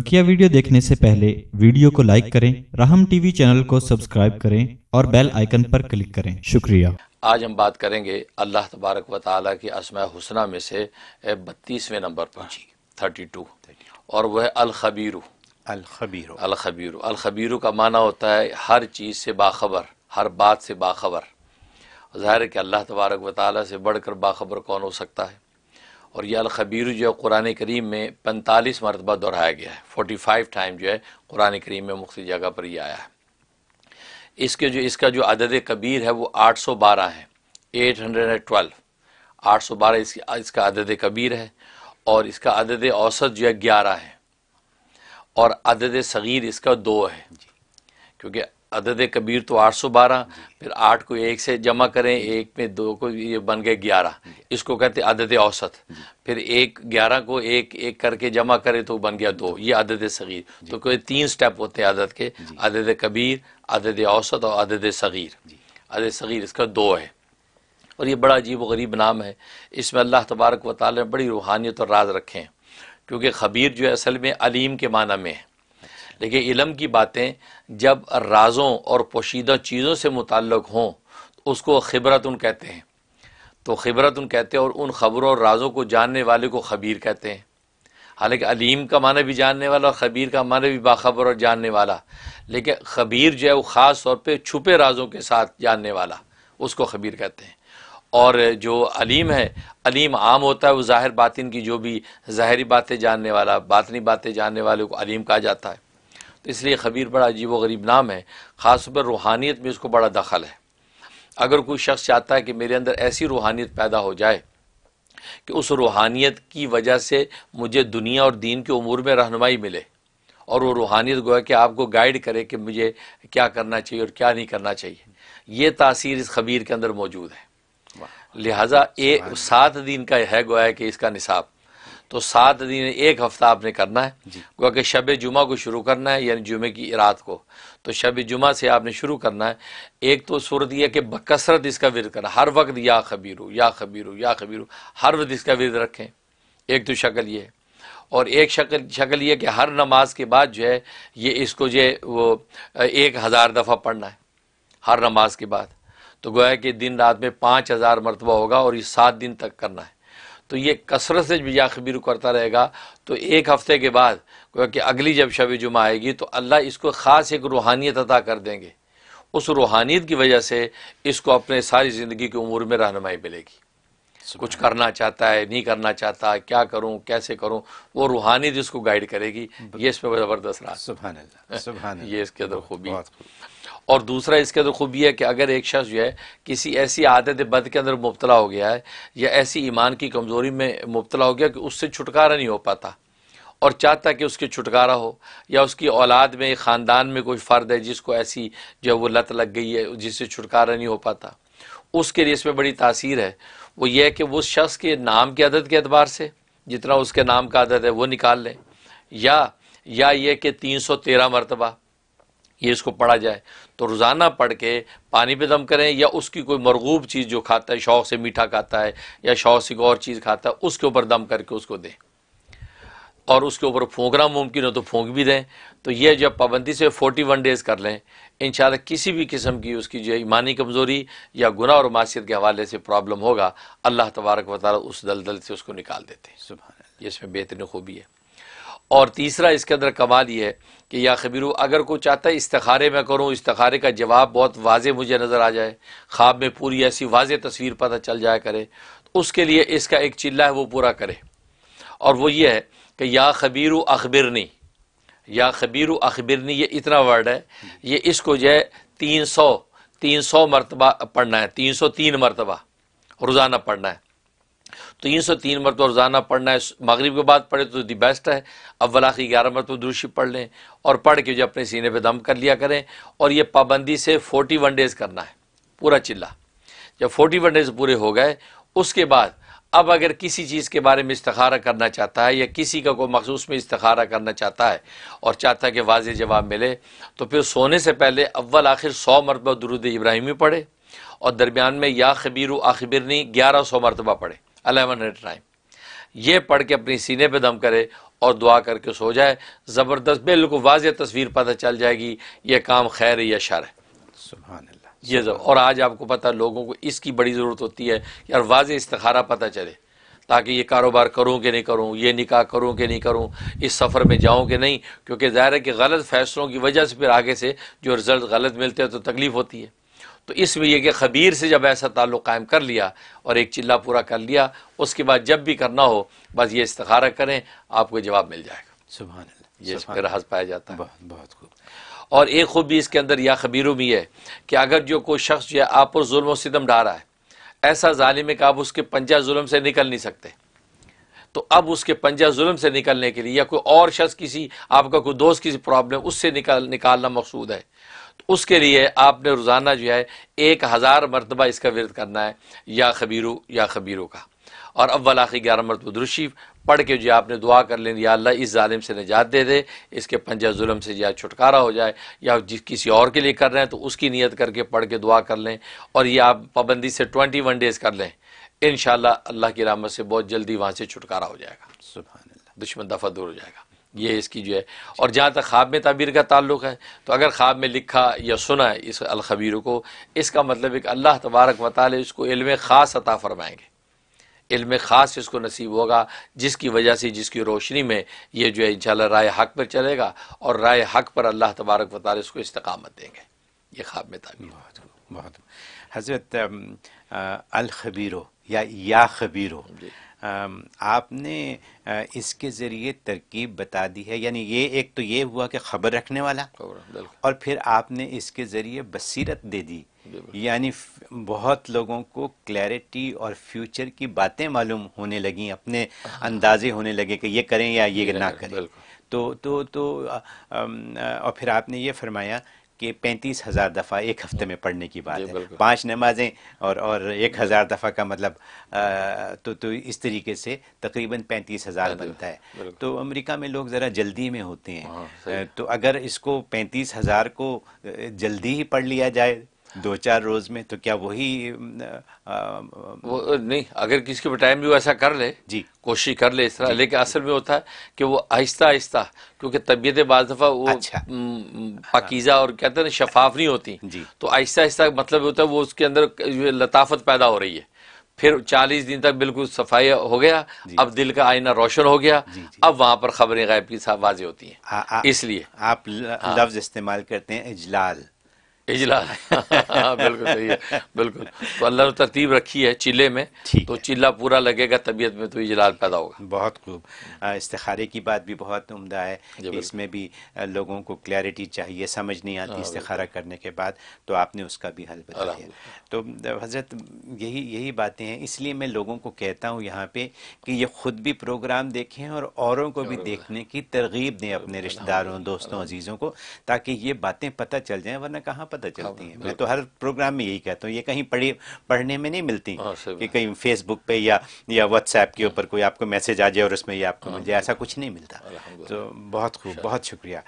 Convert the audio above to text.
बकिया वीडियो देखने से पहले वीडियो को लाइक करें राहम टीवी चैनल को सब्सक्राइब करें और बेल आइकन पर क्लिक करें शुक्रिया आज हम बात करेंगे अल्लाह तबारक व ताली की असमा हुसना में से बत्तीसवें नंबर पर थर्टी टू और वह अलखबीरू अलखबीर अलखबीरू अलखबीरू का माना होता है हर चीज़ से बाखबर हर बात से बाखबर ज़ाहिर है कि अल्लाह तबारक व ताली से बढ़कर बाखबर कौन हो सकता है और यह अलखबीर जो है कुरान करीम में पैंतालीस मरतबा दोहराया गया है फोटी फाइव टाइम जो है कुरान करीम में मुख्त जगह पर यह आया है इसके जो इसका जो अदद कबीर है वो आठ सौ बारह है एट हंड्रेड एंड ट्वेल्व आठ सौ बारह इसकी इसका अदद कबीर है और इसका अदद औसत जो है ग्यारह है और अदद सग़ीर इसका दो है क्योंकि अदद कबीर तो आठ सौ बारह फिर आठ को एक से जमा करें एक में दो को ये बन गए ग्यारह इसको कहते अदद औसत फिर एक ग्यारह को एक एक करके जमा करें तो बन गया दो ये अदद सगीर तो कोई तीन स्टेप होते हैं अदद के अदद कबीर अदद औसत और अदद सगीर अदद सगीर इसका दो है और ये बड़ा अजीब गरीब नाम है इसमें अल्लाह तबारक व ने बड़ी रूहानियत और राज रखे हैं क्योंकि खबीर जो है असल में अलीम के माना में है देखिए इलम की बातें जब राज़ों और पोशीदा चीज़ों से मुतक़ हों तो उसको खबरतन कहते हैं तो खबरतन कहते हैं और उन ख़बरों और राज़ों को जानने वाले को खबीर कहते हैं हालांकि अलीम का माना भी जानने वाला और खबीर का माना भी बाखबर और जानने वाला लेकिन खबीर जो है वो ख़ास तौर पर छुपे राज़ों के साथ जानने वाला उसको खबीर कहते हैं और जो अलीम है अलीम आम होता है वो ज़ाहिर बातिन की जो भी ज़ाहरी बातें जानने वाला बातनी बातें जानने वाले को अलीम कहा जाता है तो इसलिए खबीर बड़ा अजीब व गरीब नाम है ख़ास पर रूहानियत में इसको बड़ा दखल है अगर कोई शख्स चाहता है कि मेरे अंदर ऐसी रूहानियत पैदा हो जाए कि उस रूहानियत की वजह से मुझे दुनिया और दीन के अमूर में रहनुमाई मिले और वो रूहानियत गोया कि आपको गाइड करे कि मुझे क्या करना चाहिए और क्या नहीं करना चाहिए ये तासीर इस खबीर के अंदर मौजूद है लिहाजा ए सात दिन का है गोया कि इसका निसाब तो सात दिन एक हफ्ता आपने करना है गोया कि शब जुमा को शुरू करना है यानी जुमे की रात को तो शब जुमा से आपने शुरू करना है एक तो सूरत यह कि बकसरत इसका विरद करना हर वक्त या खबीरू या खबीरू या खबीरू हर वक्त इसका विरद रखें एक तो शक्ल ये और एक शक्ल शक्ल ये कि हर नमाज के बाद जो है ये इसको जो वो एक हज़ार दफ़ा पढ़ना है हर नमाज के बाद तो गोया कि दिन रात में पाँच हज़ार मरतबा होगा और ये सात दिन तक करना है तो ये कसरत से भी खबीर करता रहेगा तो एक हफ़्ते के बाद क्योंकि अगली जब शब जुमा आएगी तो अल्लाह इसको ख़ास एक रूहानियत अदा कर देंगे उस रूहानियत की वजह से इसको अपने सारी ज़िंदगी के उमूर में रहनमाई मिलेगी कुछ करना चाहता है नहीं करना चाहता क्या करूं कैसे करूं वो रूहानी जिसको गाइड करेगी ये इस पर ज़बरदस्त रहा ये इसके अंदर खूबी और दूसरा इसके अंदर खूब यह है कि अगर एक शख्स जो है किसी ऐसी आदत बद के अंदर मुबतला हो गया है या ऐसी ईमान की कमज़ोरी में मुबतला हो गया कि उससे छुटकारा नहीं हो पाता और चाहता कि उसके छुटकारा हो या उसकी औलाद में ख़ानदान में कोई फ़र्द है जिसको ऐसी जो है वो लत लग गई है जिससे छुटकारा नहीं हो पाता उसके लिए इसमें बड़ी तासीर है वो ये है कि वो शख्स के नाम की आदत के अतबार से जितना उसके नाम का आदत है वो निकाल लें या या ये कि तीन सौ तेरह मरतबा ये इसको पढ़ा जाए तो रोज़ाना पढ़ के पानी पे दम करें या उसकी कोई मरगूब चीज़ जो खाता है शौक़ से मीठा खाता है या शौक़ से और चीज़ खाता है उसके ऊपर दम करके उसको दें और उसके ऊपर फूकना मुमकिन हो तो फूंक भी दें तो यह जब पाबंदी से फोर्टी वन डेज़ कर लें इन किसी भी किस्म की उसकी जो ईमानी कमज़ोरी या गुना और मासीत के हवाले से प्रॉब्लम होगा अल्लाह तबारक वाली उस दलदल से उसको निकाल देते हैं सुबह इसमें बेहतरीन खूबी है और तीसरा इसके अंदर कमाल ये है कि या खबीरू अगर कोई चाहता है इस्तारे में करूँ इस्तारे का जवाब बहुत वाज मुझे नज़र आ जाए ख्वाब में पूरी ऐसी वाज तस्वीर पता चल जाए करे तो उसके लिए इसका एक चिल्ला है वो पूरा करे और वो ये है कि या खबीरू अखबिरनी या खबीरू अखबिरनी ये इतना वर्ड है ये इसको जो है तीन सौ तीन सौ मरतबा पढ़ना है तीन सौ तीन मरतबा रोज़ाना पढ़ना है तो ये सब तीन मरतब रोज़ाना पढ़ना है मगरब के बाद पढ़े तो दी बेस्ट है अव्वल आखिर ग्यारह मरतब दूसरी पढ़ लें और पढ़ के जो अपने सीने पर दम कर लिया करें और ये पाबंदी से फोटी वन डेज़ करना है पूरा चिल्ला जब फोटी वन डेज़ पूरे हो गए उसके बाद अब अगर किसी चीज़ के बारे में इस्तारा करना चाहता है या किसी का कोई मखसूस में इस्तारा करना चाहता है और चाहता है कि वाज जवाब मिले तो फिर सोने से पहले अव्वल आखिर सौ मरतबा दरुद इब्राहिमी पढ़े और दरमियान में या खबीर आखिबिरनी ग्यारह सौ मरतबा पढ़े अलेवन एट टाइम ये पढ़ के अपनी सीने पे दम करे और दुआ करके सो जाए ज़बरदस्त बिल्कुल वाज तस्वीर पता चल जाएगी ये काम खैर या शर है सुबह ये और आज आपको पता लोगों को इसकी बड़ी ज़रूरत होती है यार वाज इस्तारा पता चले ताकि ये कारोबार करूं कि नहीं करूं ये निकाह करूं कि नहीं करूं इस सफ़र में जाऊं कि नहीं क्योंकि ज़ाहिर है कि गलत फ़ैसलों की वजह से फिर आगे से जो रिज़ल्ट गलत मिलते हैं तो तकलीफ़ होती है तो इसमें यह कि खबीर से जब ऐसा ताल्लुक़ कायम कर लिया और एक चिल्ला पूरा कर लिया उसके बाद जब भी करना हो बस ये इस्तारा करें आपको जवाब मिल जाएगा सुबह ये इस पर पाया जाता है बहुत बहुत खूब और एक खूबी इसके अंदर या खबीरों में है कि अगर जो कोई शख्स जो है आप पर जुल्म सितम डाल रहा है ऐसा जालिम है कि आप उसके पंजा जुल्म से निकल नहीं सकते तो अब उसके पंजा जुल्म से निकलने के लिए या कोई और शख्स किसी आपका कोई दोस्त किसी प्रॉब्लम उससे निकाल निकालना मकसूद है उसके लिए आपने रोज़ाना जो है एक हज़ार मरतबा इसका विरद करना है या खबीरों या खबीरों का और अव्वल आखिर ग्यारह मरतबा पढ़ के जो आपने दुआ कर लें या अल्लाह इस ालिम से निजात दे दे इसके पंजा जुलम से या छुटकारा हो जाए या जिस किसी और के लिए कर रहे हैं तो उसकी नीयत करके पढ़ के दुआ कर लें और ये आप पाबंदी से ट्वेंटी वन डेज़ कर लें इन अल्लाह की रामत से बहुत जल्दी वहाँ से छुटकारा हो जाएगा सुबह दुश्मन दफा दूर हो जाएगा ये इसकी जो है और जहाँ तक ख्वाब में तबीर का ताल्लुक है तो अगर ख्वाब में लिखा या सुना है इस अलखबीर को इसका मतलब एक अल्लाह तबारक वाल इसको इल्म ख़ास अता फरमाएंगे इल्म ख़ास इसको नसीब होगा जिसकी वजह से जिसकी रोशनी में ये जो है इंशाल्लाह राय हक पर चलेगा और राय हक पर अल्लाह तबारक वाले इसको इस्तकामत देंगे ये ख्वाब में तबीर बहुत हज़रत अलखबीरो या या खबीरो आपने इसके ज़रिए तरकीब बता दी है यानी ये एक तो ये हुआ कि खबर रखने वाला और फिर आपने इसके ज़रिए बसीरत दे दी यानी बहुत लोगों को क्लैरिटी और फ्यूचर की बातें मालूम होने लगी अपने हाँ। अंदाजे होने लगे कि ये करें या ये ना करें तो तो तो और फिर आपने ये फरमाया कि पैंतीस हज़ार दफ़ा एक हफ्ते में पढ़ने की बात है पांच नमाजें और और एक हज़ार दफ़ा का मतलब आ, तो तो इस तरीके से तकरीबन पैंतीस हज़ार हाँ बनता है तो अमेरिका में लोग ज़रा जल्दी में होते हैं हाँ, तो अगर इसको पैंतीस हज़ार को जल्दी ही पढ़ लिया जाए दो चार रोज में तो क्या वही वो नहीं अगर किसी को टाइम भी ऐसा कर ले जी कोशिश कर ले इस तरह लेकिन असल में होता है कि वो आहिस्ता आहिस्ता क्योंकि तबीयत बाज दफ़ा वो अच्छा। पकीज़ा और कहते हैं शफाफ नहीं होती जी तो आहिस्ता आहिस्ता मतलब होता है वो उसके अंदर लताफत पैदा हो रही है फिर 40 दिन तक बिल्कुल सफाई हो गया अब दिल का आईना रोशन हो गया जी, जी, अब वहां पर खबरें गायब की वाजे होती हैं इसलिए आप हाँ। लफ्ज़ इस्तेमाल करते हैं इजलाल इजला हाँ, बिल्कुल सही है बिल्कुल तो अल्लाह ने तरतीब रखी है चिल्ले में तो चिल्ला पूरा लगेगा तबीयत में तो इजलाल पैदा होगा बहुत खूब इस्तारे की बात भी बहुत उम्दा है इसमें भी लोगों को क्लैरिटी चाहिए समझ नहीं आती हाँ, इस्तारा करने के बाद तो आपने उसका भी हल बताया तो हज़रत यही यही बातें हैं इसलिए मैं लोगों को कहता हूँ यहाँ पर कि ये ख़ुद भी प्रोग्राम देखें और औरों को भी देखने की तरगीब दें अपने रिश्तेदारों दोस्तों अजीज़ों को ताकि ये बातें पता चल जाएँ वरना कहाँ पता चलती हैं हाँ, मैं तो हर प्रोग्राम में यही कहता हूँ ये कहीं पढ़ी पढ़ने में नहीं मिलती हाँ, कि कहीं फेसबुक पे या या व्हाट्सएप के ऊपर कोई आपको मैसेज आ जाए और उसमें ये आपको जाए हाँ, ऐसा कुछ नहीं मिलता तो बहुत खूब बहुत शुक्रिया